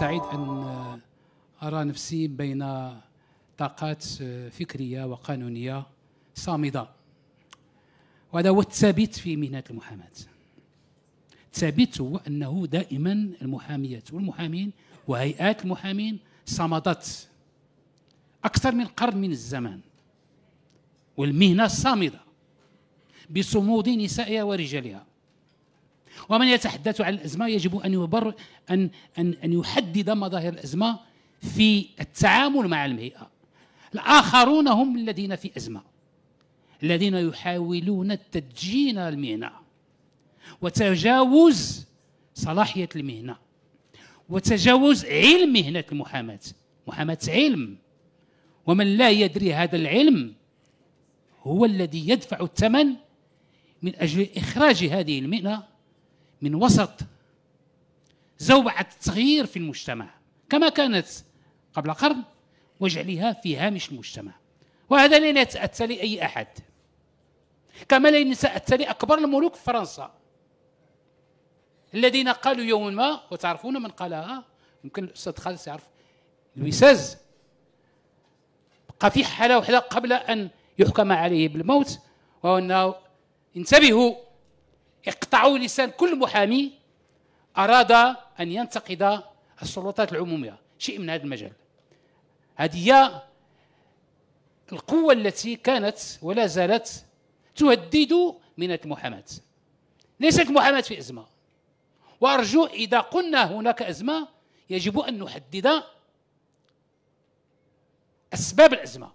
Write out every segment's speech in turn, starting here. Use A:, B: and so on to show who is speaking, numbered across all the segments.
A: سعيد أن آه، أرى نفسي بين طاقات آه، فكرية وقانونية صامدة وهذا هو الثابت في مهنة المحاماة الثابت هو أنه دائما المحاميات والمحامين وهيئات المحامين صمدت أكثر من قرن من الزمان والمهنة صامدة بصمود نسائها ورجالها ومن يتحدث عن الأزمة يجب أن يبر أن أن أن يحدد مظاهر الأزمة في التعامل مع المهيئة الآخرون هم الذين في أزمة الذين يحاولون تدجين المهنة وتجاوز صلاحية المهنة وتجاوز علم مهنة المحاماة محاماة علم ومن لا يدري هذا العلم هو الذي يدفع الثمن من أجل إخراج هذه المهنة من وسط زوبعة التغيير في المجتمع كما كانت قبل قرن وجعلها في هامش المجتمع وهذا لن يتأتى لأي أحد كما لن يتأتى لأكبر الملوك في فرنسا الذين قالوا يوما ما وتعرفون من قالها يمكن الأستاذ خالد يعرف لويساز بقى في حالة واحدة قبل أن يحكم عليه بالموت وهو أنه انتبهوا اقطعوا لسان كل محامي أراد أن ينتقد السلطات العمومية شيء من هذا المجال هذه هي القوة التي كانت ولا زالت تهدد من المحاماة ليست المحاماة في أزمة وأرجو إذا قلنا هناك أزمة يجب أن نحدد أسباب الأزمة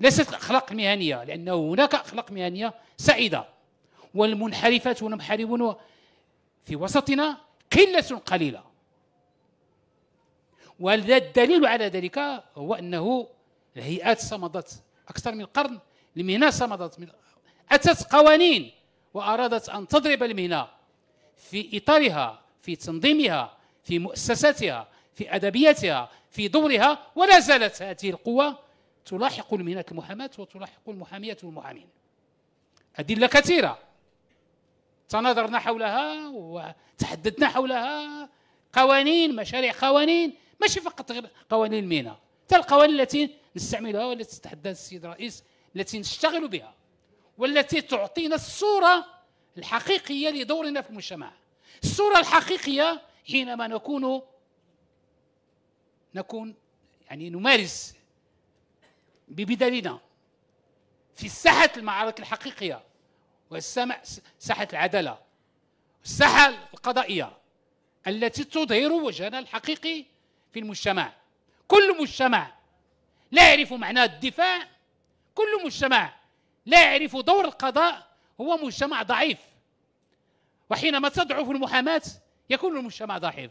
A: ليست الأخلاق المهنية لأنه هناك أخلاق مهنية سعيدة والمنحرفات والمحاربون في وسطنا قلة قليلة والدليل على ذلك هو أنه الهيئات صمدت أكثر من قرن المهنة صمدت من أتت قوانين وأرادت أن تضرب المهنة في إطارها في تنظيمها في مؤسساتها في أدبياتها في دورها ولا زالت هذه القوة تلاحق المهنة المحاماة وتلاحق المحامية والمحامين أدلة كثيرة تناظرنا حولها وتحدثنا حولها قوانين مشاريع قوانين ماشي فقط غير قوانين المينا حتى القوانين التي نستعملها والتي تتحدث السيد الرئيس التي نشتغل بها والتي تعطينا الصورة الحقيقية لدورنا في المجتمع الصورة الحقيقية حينما نكون نكون يعني نمارس ببدلنا في ساحة المعارك الحقيقية والسمع ساحة العدالة الساحة القضائية التي تظهر وجهنا الحقيقي في المجتمع كل مجتمع لا يعرف معنى الدفاع كل مجتمع لا يعرف دور القضاء هو مجتمع ضعيف وحينما تضعف المحاماة يكون المجتمع ضعيف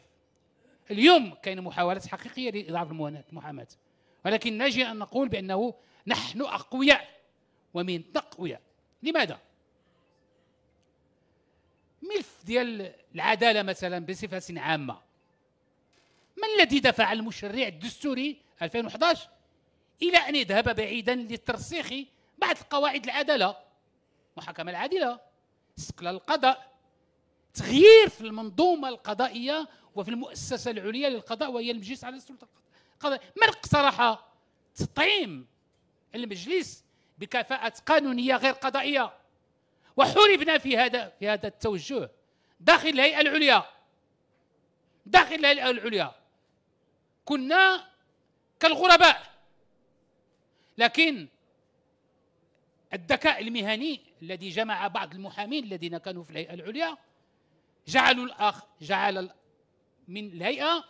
A: اليوم كاين محاولات حقيقية لإضعاف المحاماة ولكن نجي أن نقول بأنه نحن أقوياء ومن تقوياء لماذا؟ ملف ديال العداله مثلا بصفه عامه ما الذي دفع المشرع الدستوري 2011 الى ان يذهب بعيدا لترسيخ بعض قواعد العداله محاكمه العادله استقلال القضاء تغيير في المنظومه القضائيه وفي المؤسسه العليا للقضاء وهي المجلس على السلطه القضائيه من اقترح تطعيم المجلس بكفاءه قانونيه غير قضائيه وحوربنا في هذا في هذا التوجه داخل الهيئه العليا داخل الهيئه العليا كنا كالغرباء لكن الذكاء المهني الذي جمع بعض المحامين الذين كانوا في الهيئه العليا جعلوا الاخ جعل من الهيئه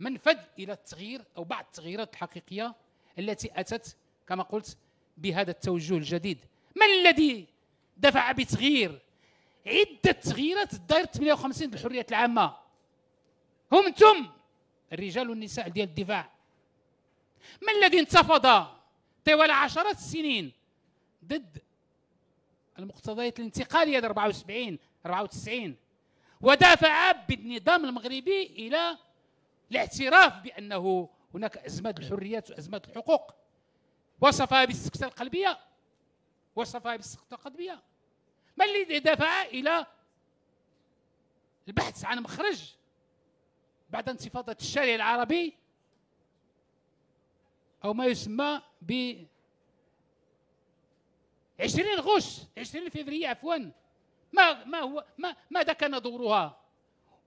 A: منفذ الى التغيير او بعض التغييرات الحقيقيه التي اتت كما قلت بهذا التوجه الجديد ما الذي دفع بتغيير عدة تغييرات الدائرة 58 للحرية العامة هم انتم الرجال والنساء ديال الدفاع ما الذي انتفض طوال عشرات السنين ضد المقتضيات الانتقالية 74 94 ودافع بالنظام المغربي إلى الاعتراف بأنه هناك أزمات الحريات وأزمات الحقوق وصفها بالسكتة القلبية وصفها بالسقطة بها ما الذي دفع إلى البحث عن مخرج بعد انتفاضة الشارع العربي أو ما يسمى ب 20 غش 20 فبراير عفوا ما ما هو ما ماذا كان دورها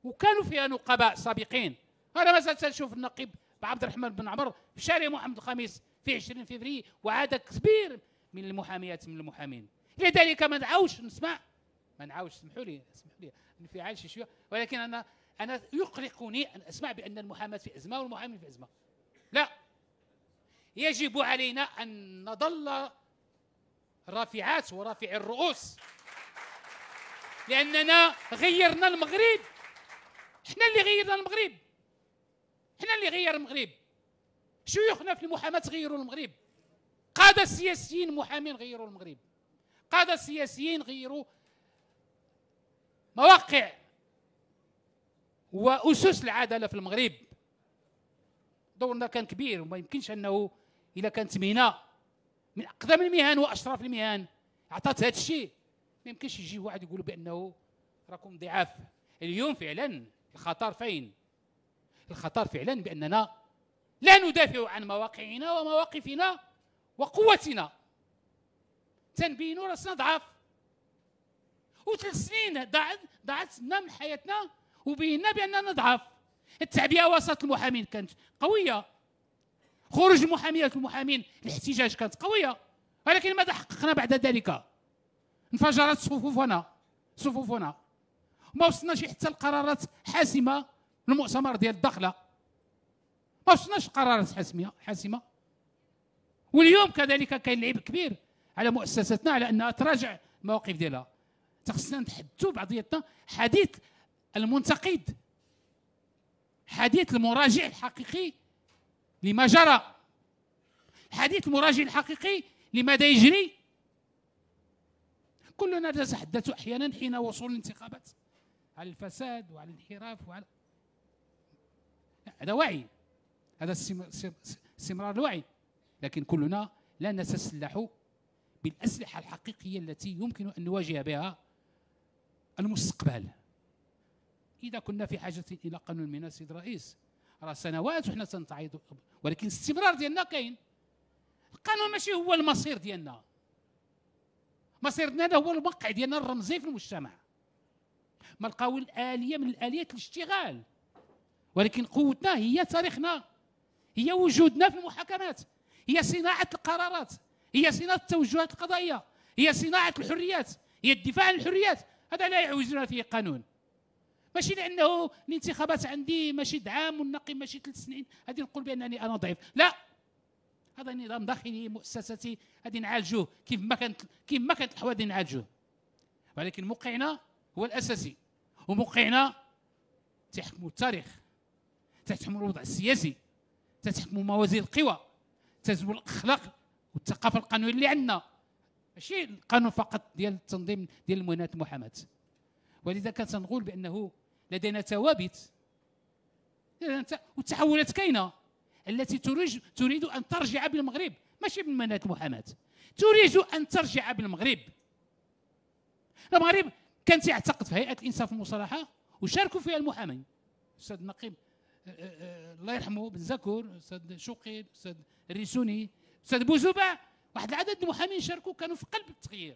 A: وكانوا فيها نقباء سابقين انا مازال تنشوف النقيب عبد الرحمن بن عمر في شارع محمد الخامس في 20 فبراير وعدد كبير من المحاميات من المحامين لذلك ما نعاودش نسمع ما نعاودش اسمحوا لي اسمحوا لي انفعال شي شويه ولكن انا انا يقلقني ان اسمع بان المحاماه في ازمه والمحامين في ازمه لا يجب علينا ان نظل رافعات ورافعي الرؤوس لاننا غيرنا المغرب احنا اللي غيرنا المغرب احنا اللي غير المغرب شيوخنا في المحاماه غيروا المغرب قادة سياسيين محامين غيروا المغرب قادة سياسيين غيروا مواقع وأسس العدالة في المغرب دورنا كان كبير وما يمكنش أنه إذا كانت مهنة من أقدم المهن وأشرف المهن أعطت هذا الشيء ما يمكنش يجي واحد يقول بأنه راكم ضعاف اليوم فعلا الخطر فين الخطر فعلا بأننا لا ندافع عن مواقعنا ومواقفنا وقوتنا تنبين راسنا ضعاف وثلاث سنين ضاعت ضاعت من حياتنا وبينا باننا ضعاف التعبئه وسط المحامين كانت قويه خروج المحاميات المحامين الاحتجاج كانت قويه ولكن ماذا حققنا بعد ذلك انفجرت صفوفنا صفوفنا ما وصلناش حتى لقرارات حاسمه المؤتمر ديال الداخله ما وصلناش قرارات حاسمه حاسمه واليوم كذلك كاين لعيب كبير على مؤسستنا على انها تراجع المواقف ديالها خصنا نتحدثوا بعضياتنا حديث المنتقد حديث المراجع الحقيقي لما جرى حديث المراجع الحقيقي لماذا يجري كلنا نتحدث احيانا حين وصول الانتخابات على الفساد وعلى الانحراف وعلى هذا وعي هذا استمرار الوعي لكن كلنا لا نتسلح بالأسلحة الحقيقية التي يمكن أن نواجه بها المستقبل إذا كنا في حاجة إلى قانون من السيد الرئيس راه سنوات وحنا تنتعيض ولكن الاستمرار ديالنا كاين القانون ماشي هو المصير ديالنا مصيرنا هذا هو الواقع ديالنا الرمزي في المجتمع ما لقاو الآلية من الآليات الاشتغال ولكن قوتنا هي تاريخنا هي وجودنا في المحاكمات هي صناعة القرارات هي صناعة التوجهات القضائية هي صناعة الحريات هي الدفاع عن الحريات هذا لا يعوجنا فيه قانون ماشي لانه الانتخابات عندي ماشي عام والنقي ماشي ثلاث سنين غادي نقول بانني انا ضعيف لا هذا نظام داخلي مؤسساتي غادي نعالجوه كيف ما كانت كيف ما كانت غادي نعالجوه ولكن موقعنا هو الاساسي وموقعنا تحكم التاريخ تحكم الوضع السياسي تتحكم موازين القوى تزول الاخلاق والثقافه القانونيه اللي عندنا ماشي القانون فقط ديال التنظيم ديال المؤنات المحاماه ولذا كنقول بانه لدينا ثوابت والتحولات كاينه التي تريد تريد ان ترجع بالمغرب ماشي بالمؤنات المحاماه تريد ان ترجع بالمغرب المغرب كان تيعتقد في هيئه الانصاف والمصالحه وشاركوا فيها المحامين استاذ نقيب الله يرحمه بن زكر استاذ شقي استاذ الريسوني استاذ بوزوبه واحد العدد المحامين شاركوا كانوا في قلب التغيير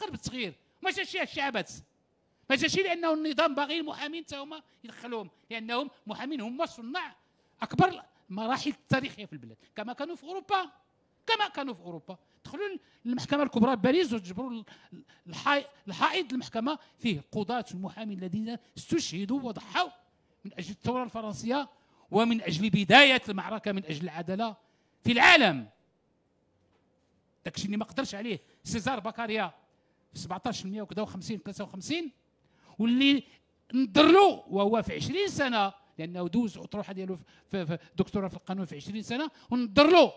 A: قلب التغيير ما جاش الشعبات ما جاش لانه النظام باغي المحامين حتى هما يدخلوهم لانهم محامين هما صناع اكبر مراحل التاريخيه في البلاد كما كانوا في اوروبا كما كانوا في اوروبا دخلوا للمحكمه الكبرى باريس وجبروا الحائط المحكمه فيه قضاه المحامين الذين استشهدوا وضحوا من أجل الثورة الفرنسية ومن أجل بداية المعركة من أجل العدالة في العالم داكشي اللي ما قدرش عليه سيزار بكاريا في 17 وكذا و50 53 واللي نضر له وهو في 20 سنه لانه دوز اطروحه ديالو في دكتوراه في القانون في 20 سنه ونضر له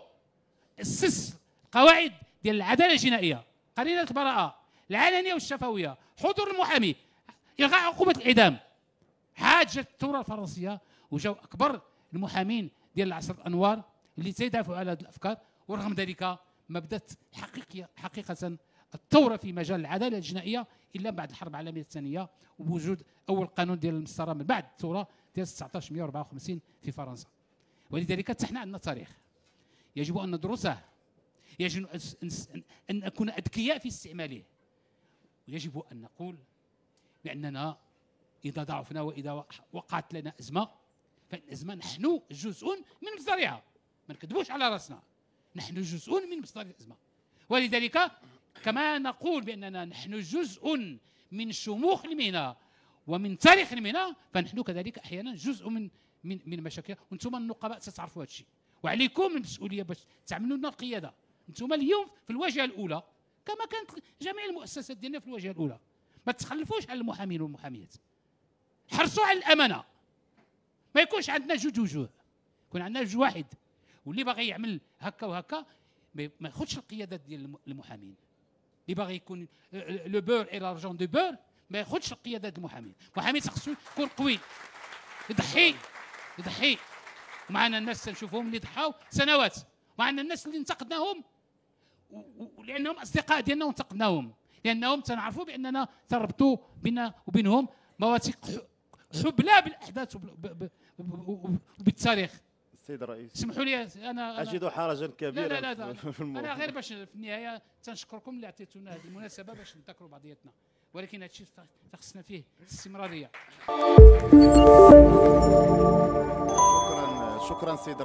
A: اسس قواعد ديال العداله الجنائيه قرينه البراءه العلنيه والشفويه حضور المحامي الغاء عقوبه الاعدام حاجه الثوره الفرنسيه وجاو اكبر المحامين ديال العصر الانوار اللي تيدافعوا على هذه الافكار ورغم ذلك ما بدات حقيقيه حقيقه الثوره في مجال العداله الجنائيه الا بعد الحرب العالميه الثانيه ووجود اول قانون ديال المسطره من بعد الثوره ديال 1954 في فرنسا ولذلك تحنا عندنا تاريخ يجب ان ندرسه يجب ان نكون اذكياء في استعماله ويجب ان نقول باننا إذا ضعفنا وإذا وقعت لنا أزمة فالأزمة نحن جزء من مصدرها ما نكذبوش على رأسنا نحن جزء من مصدر الأزمة ولذلك كما نقول بأننا نحن جزء من شموخ المهنة ومن تاريخ المهنة فنحن كذلك أحيانا جزء من من من مشاكل وانتم النقباء ستعرفوا هذا الشيء وعليكم المسؤوليه باش تعملوا لنا القياده انتم اليوم في الواجهه الاولى كما كانت جميع المؤسسات ديالنا في الواجهه الاولى ما تخلفوش على المحامين والمحاميات حرصوا على الامانه ما يكونش عندنا جوج وجوه يكون عندنا جوج واحد واللي باغي يعمل هكا وهكا ما ياخذش القياده ديال المحامين اللي باغي يكون لو بور اي لارجون دو بور ما ياخذش القياده ديال المحامين المحامين خصو يكون قوي يضحي يضحي ومعنا الناس تنشوفهم اللي ضحاو سنوات معنا الناس اللي انتقدناهم ولانهم اصدقاء ديالنا وانتقدناهم لانهم تنعرفوا باننا تربطوا بنا وبينهم مواثيق سبلى بالاحداث وبالتاريخ السيد الرئيس سمحوا لي انا, اجد حرجا كبيرا لا لا لا انا غير باش في النهايه تنشكركم اللي عطيتونا هذه المناسبه باش نذكروا بعضياتنا ولكن هذا الشيء خصنا فيه استمراريه شكرا شكرا سيد